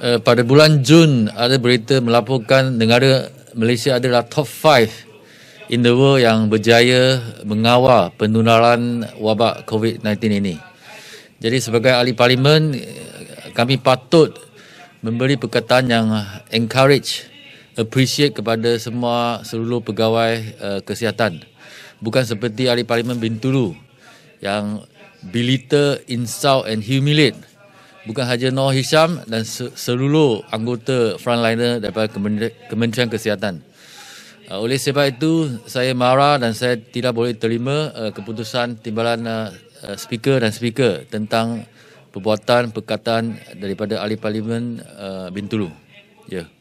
Eh, pada bulan Jun ada berita melaporkan negara Malaysia adalah top 5 in the world yang berjaya mengawal penularan wabak COVID-19 ini. Jadi sebagai ahli parlimen eh, kami patut memberi perkataan yang encourage appreciate kepada semua seluruh pegawai uh, kesihatan. Bukan seperti ahli parlimen Bintulu yang belittle, insult and humiliate bukan hanya Noor Hisham dan seluruh anggota frontliner daripada Kementerian Kesihatan. Uh, oleh sebab itu, saya marah dan saya tidak boleh terima uh, keputusan timbalan uh, speaker dan speaker tentang perbuatan perkataan daripada ahli parlimen Bintulu. Ya. Yeah.